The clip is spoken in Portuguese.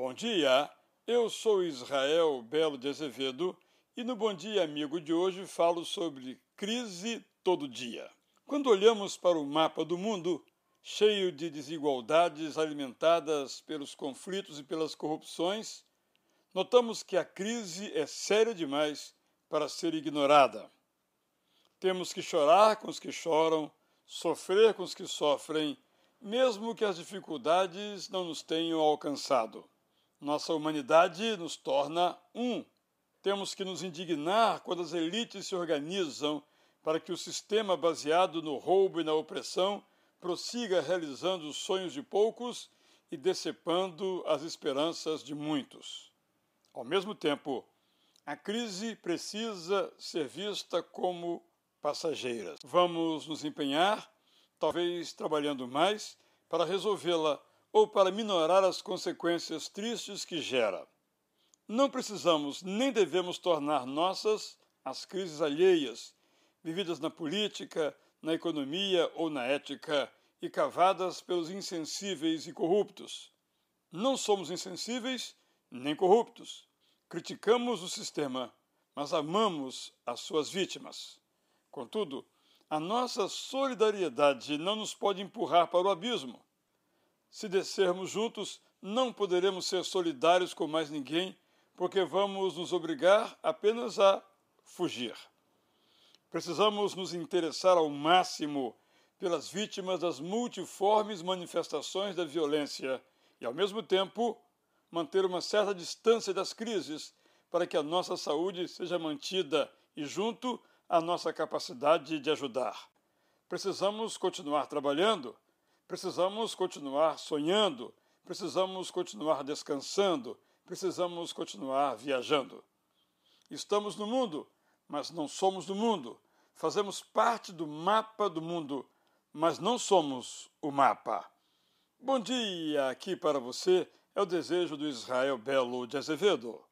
Bom dia, eu sou Israel Belo de Azevedo e no Bom Dia Amigo de hoje falo sobre crise todo dia. Quando olhamos para o mapa do mundo, cheio de desigualdades alimentadas pelos conflitos e pelas corrupções, notamos que a crise é séria demais para ser ignorada. Temos que chorar com os que choram, sofrer com os que sofrem, mesmo que as dificuldades não nos tenham alcançado. Nossa humanidade nos torna um. Temos que nos indignar quando as elites se organizam para que o sistema baseado no roubo e na opressão prossiga realizando os sonhos de poucos e decepando as esperanças de muitos. Ao mesmo tempo, a crise precisa ser vista como passageira. Vamos nos empenhar, talvez trabalhando mais, para resolvê-la ou para minorar as consequências tristes que gera. Não precisamos nem devemos tornar nossas as crises alheias, vividas na política, na economia ou na ética e cavadas pelos insensíveis e corruptos. Não somos insensíveis nem corruptos. Criticamos o sistema, mas amamos as suas vítimas. Contudo, a nossa solidariedade não nos pode empurrar para o abismo se descermos juntos, não poderemos ser solidários com mais ninguém, porque vamos nos obrigar apenas a fugir. Precisamos nos interessar ao máximo pelas vítimas das multiformes manifestações da violência e, ao mesmo tempo, manter uma certa distância das crises para que a nossa saúde seja mantida e, junto, a nossa capacidade de ajudar. Precisamos continuar trabalhando Precisamos continuar sonhando, precisamos continuar descansando, precisamos continuar viajando. Estamos no mundo, mas não somos do mundo. Fazemos parte do mapa do mundo, mas não somos o mapa. Bom dia aqui para você, é o desejo do Israel Belo de Azevedo.